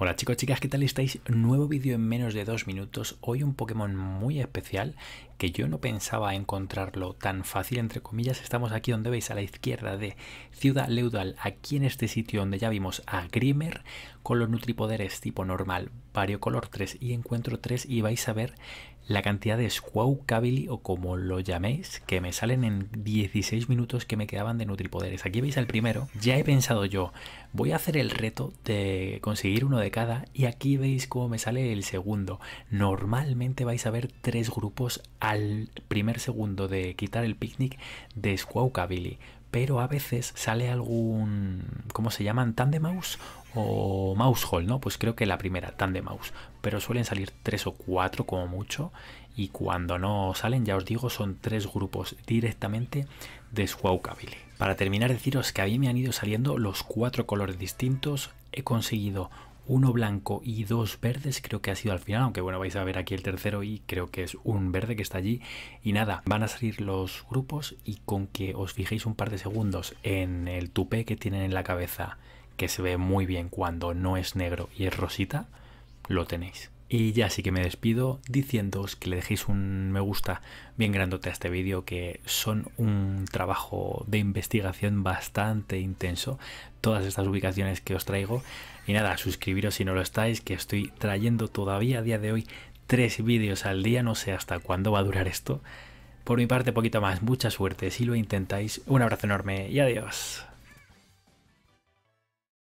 Hola chicos, chicas, ¿qué tal estáis? Nuevo vídeo en menos de dos minutos. Hoy un Pokémon muy especial que yo no pensaba encontrarlo tan fácil, entre comillas. Estamos aquí donde veis a la izquierda de Ciudad Leudal, aquí en este sitio donde ya vimos a Grimer con los Nutripoderes tipo normal, variocolor 3 y encuentro 3 y vais a ver la cantidad de Squawkabili o como lo llaméis, que me salen en 16 minutos que me quedaban de Nutripoderes. Aquí veis el primero. Ya he pensado yo, voy a hacer el reto de conseguir uno de cada y aquí veis cómo me sale el segundo. Normalmente vais a ver tres grupos al primer segundo de quitar el picnic de Squawkabili pero a veces sale algún, ¿cómo se llaman? de mouse o mouse hole, ¿no? Pues creo que la primera, de mouse, pero suelen salir tres o cuatro como mucho y cuando no salen, ya os digo, son tres grupos directamente de Swaukabili. Para terminar deciros que a mí me han ido saliendo los cuatro colores distintos, he conseguido uno blanco y dos verdes creo que ha sido al final, aunque bueno, vais a ver aquí el tercero y creo que es un verde que está allí. Y nada, van a salir los grupos y con que os fijéis un par de segundos en el tupé que tienen en la cabeza, que se ve muy bien cuando no es negro y es rosita, lo tenéis. Y ya sí que me despido diciéndoos que le dejéis un me gusta bien grandote a este vídeo, que son un trabajo de investigación bastante intenso, todas estas ubicaciones que os traigo. Y nada, suscribiros si no lo estáis, que estoy trayendo todavía a día de hoy tres vídeos al día, no sé hasta cuándo va a durar esto. Por mi parte, poquito más, mucha suerte si lo intentáis. Un abrazo enorme y adiós.